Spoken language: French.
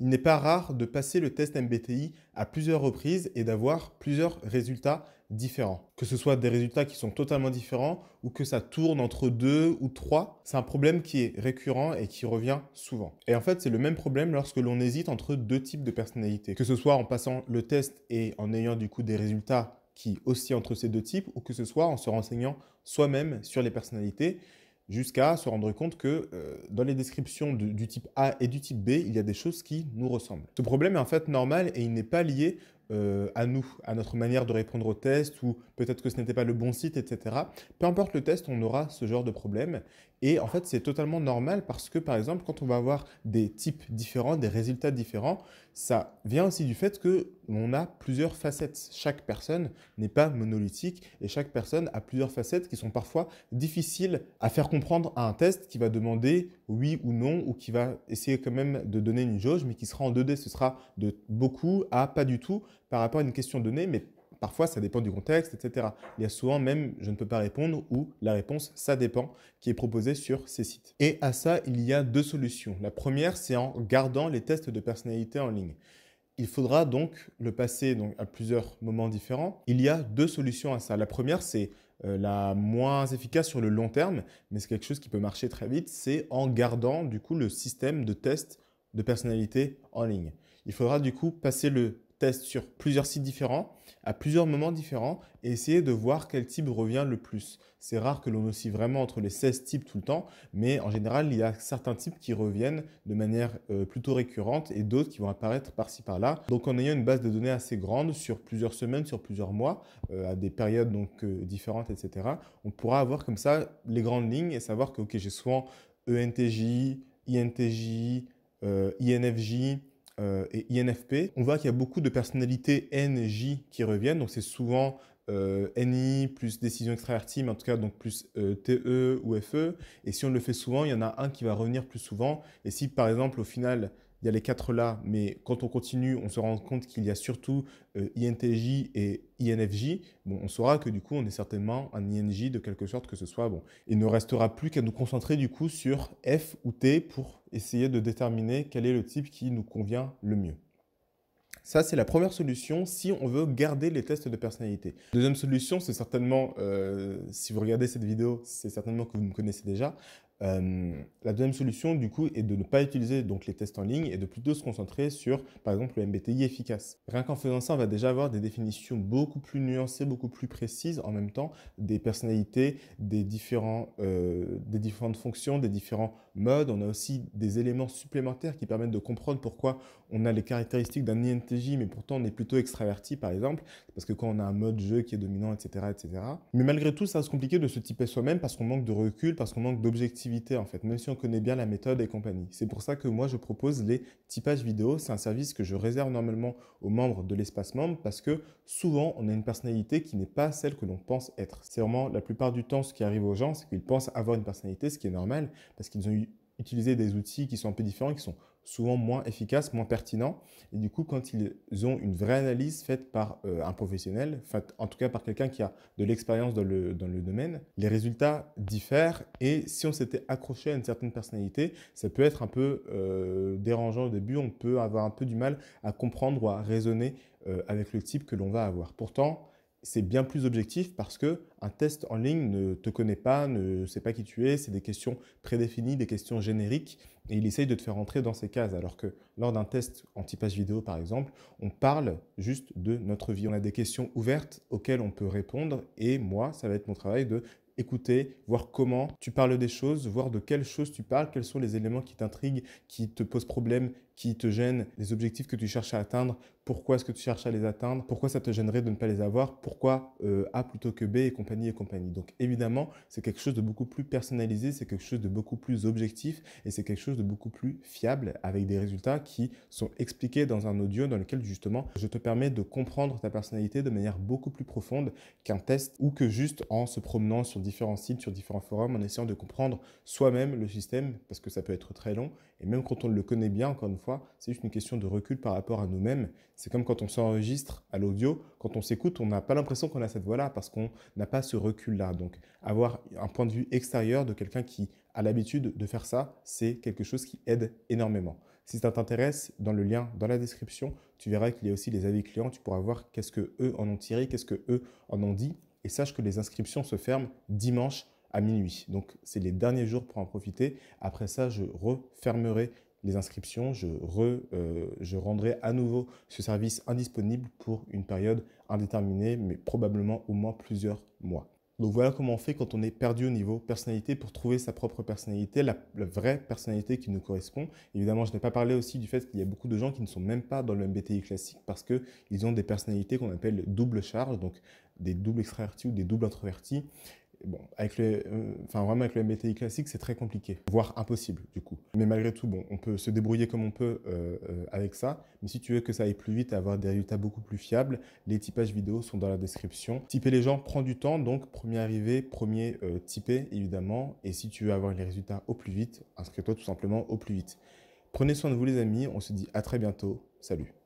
Il n'est pas rare de passer le test MBTI à plusieurs reprises et d'avoir plusieurs résultats différents. Que ce soit des résultats qui sont totalement différents ou que ça tourne entre deux ou trois, c'est un problème qui est récurrent et qui revient souvent. Et en fait, c'est le même problème lorsque l'on hésite entre deux types de personnalités. Que ce soit en passant le test et en ayant du coup des résultats qui oscillent entre ces deux types ou que ce soit en se renseignant soi-même sur les personnalités jusqu'à se rendre compte que euh, dans les descriptions du, type A et du type B, il y a des choses qui nous ressemblent. Ce problème est en fait normal et il n'est pas lié euh, à nous, à notre manière de répondre au test, ou peut-être que ce n'était pas le bon site, etc. Peu importe le test, on aura ce genre de problème. Et en fait, c'est totalement normal parce que, par exemple, quand on va avoir des types différents, des résultats différents, ça vient aussi du fait que on a plusieurs facettes. Chaque personne n'est pas monolithique et chaque personne a plusieurs facettes qui sont parfois difficiles à faire comprendre à un test qui va demander oui ou non ou qui va essayer quand même de donner une jauge mais qui sera en 2D. Ce sera de beaucoup à pas du tout par rapport à une question donnée, mais parfois ça dépend du contexte, etc. Il y a souvent même je ne peux pas répondre ou la réponse ça dépend qui est proposée sur ces sites. Et à ça, il y a deux solutions. La première, c'est en gardant les tests de personnalité en ligne. Il faudra donc le passer donc, à plusieurs moments différents. Il y a deux solutions à ça. La première, c'est euh, la moins efficace sur le long terme, mais c'est quelque chose qui peut marcher très vite, c'est en gardant du coup le système de test de personnalité en ligne. Il faudra du coup passer le test sur plusieurs sites différents, à plusieurs moments différents, et essayer de voir quel type revient le plus. C'est rare que l'on oscille vraiment entre les 16 types tout le temps, mais en général, il y a certains types qui reviennent de manière euh, plutôt récurrente et d'autres qui vont apparaître par-ci par-là. Donc en ayant une base de données assez grande sur plusieurs semaines, sur plusieurs mois, euh, à des périodes donc euh, différentes, etc., on pourra avoir comme ça les grandes lignes et savoir que j'ai souvent ENTJ, INTJ, INFJ, euh, et INFP, on voit qu'il y a beaucoup de personnalités NJ qui reviennent. Donc c'est souvent euh, NI plus décision extravertie, mais en tout cas donc plus euh, TE ou FE. Et si on le fait souvent, il y en a un qui va revenir plus souvent. Et si par exemple au final il y a les quatre là, mais quand on continue, on se rend compte qu'il y a surtout euh, INTJ et INFJ. on saura que du coup, on est certainement un INJ de quelque sorte que ce soit. Bon, il ne restera plus qu'à nous concentrer du coup sur F ou T pour essayer de déterminer quel est le type qui nous convient le mieux. Ça, c'est la première solution si on veut garder les tests de personnalité. Deuxième solution, c'est certainement, euh, si vous regardez cette vidéo, c'est certainement que vous me connaissez déjà, euh, la deuxième solution, du coup, est de ne pas utiliser donc les tests en ligne et de plutôt se concentrer sur, par exemple, le MBTI efficace. Rien qu'en faisant ça, on va déjà avoir des définitions beaucoup plus nuancées, beaucoup plus précises en même temps des personnalités, des, différents, euh, des différentes fonctions, des différents modes. On a aussi des éléments supplémentaires qui permettent de comprendre pourquoi on a les caractéristiques d'un INTJ, mais pourtant on est plutôt extraverti, par exemple, parce que quand on a un mode jeu qui est dominant, etc., etc. Mais malgré tout, ça va se compliquer de se typer soi-même parce qu'on manque de recul, parce qu'on manque d'objectifs en fait, même si on connaît bien la méthode et compagnie. C'est pour ça que moi je propose les typages vidéo. C'est un service que je réserve normalement aux membres de l'espace membre parce que souvent on a une personnalité qui n'est pas celle que l'on pense être. C'est vraiment la plupart du temps ce qui arrive aux gens, c'est qu'ils pensent avoir une personnalité, ce qui est normal parce qu'ils ont utilisé des outils qui sont un peu différents, qui sont souvent moins efficaces, moins pertinents. Et du coup, quand ils ont une vraie analyse faite par euh, un professionnel, en tout cas par quelqu'un qui a de l'expérience dans le, domaine, les résultats diffèrent. Et si on s'était accroché à une certaine personnalité, ça peut être un peu euh, dérangeant au début. On peut avoir un peu du mal à comprendre ou à raisonner euh, avec le type que l'on va avoir. Pourtant, c'est bien plus objectif parce que un test en ligne ne te connaît pas, ne sait pas qui tu es, c'est des questions prédéfinies, des questions génériques, et il essaye de te faire entrer dans ces cases. Alors que lors d'un test anti-page vidéo, par exemple, on parle juste de notre vie. On a des questions ouvertes auxquelles on peut répondre, et moi, ça va être mon travail de écouter, voir comment tu parles des choses, voir de quelles choses tu parles, quels sont les éléments qui t'intriguent, qui te posent problème, qui te gênent, les objectifs que tu cherches à atteindre, pourquoi est-ce que tu cherches à les atteindre, pourquoi ça te gênerait de ne pas les avoir, pourquoi euh, A plutôt que B et compagnie et compagnie. Donc évidemment, c'est quelque chose de beaucoup plus personnalisé, c'est quelque chose de beaucoup plus objectif et c'est quelque chose de beaucoup plus fiable avec des résultats qui sont expliqués dans un audio dans lequel justement je te permets de comprendre ta personnalité de manière beaucoup plus profonde qu'un test ou que juste en se promenant sur différents sites, sur différents forums, en essayant de comprendre soi-même le système parce que ça peut être très long et même quand on le connaît bien, encore une fois, c'est juste une question de recul par rapport à nous-mêmes c'est comme quand on s'enregistre à l'audio, quand on s'écoute, on n'a pas l'impression qu'on a cette voix-là parce qu'on n'a pas ce recul-là. Donc avoir un point de vue extérieur de quelqu'un qui a l'habitude de faire ça, c'est quelque chose qui aide énormément. Si ça t'intéresse, dans le lien, dans la description, tu verras qu'il y a aussi les avis clients, tu pourras voir qu'est-ce que eux en ont tiré, qu'est-ce que eux en ont dit. Et sache que les inscriptions se ferment dimanche à minuit. Donc c'est les derniers jours pour en profiter. Après ça, je refermerai les inscriptions, je, euh, je, rendrai à nouveau ce service indisponible pour une période indéterminée, mais probablement au moins plusieurs mois. Donc voilà comment on fait quand on est perdu au niveau personnalité pour trouver sa propre personnalité, la, la vraie personnalité qui nous correspond. Évidemment, je n'ai pas parlé aussi du fait qu'il y a beaucoup de gens qui ne sont même pas dans le MBTI classique parce qu'ils ont des personnalités qu'on appelle double charge, donc des doubles extravertis ou des doubles introvertis. Bon, avec le, euh, enfin vraiment avec MBTI classique, c'est très compliqué, voire impossible du coup. Mais malgré tout, bon, on peut se débrouiller comme on peut euh, euh, avec ça. Mais si tu veux que ça aille plus vite, avoir des résultats beaucoup plus fiables, les typages vidéo sont dans la description. Typer les gens prend du temps, donc premier arrivé, premier typé évidemment. Et si tu veux avoir les résultats au plus vite, inscris-toi tout simplement au plus vite. Prenez soin de vous les amis, on se dit à très bientôt. Salut.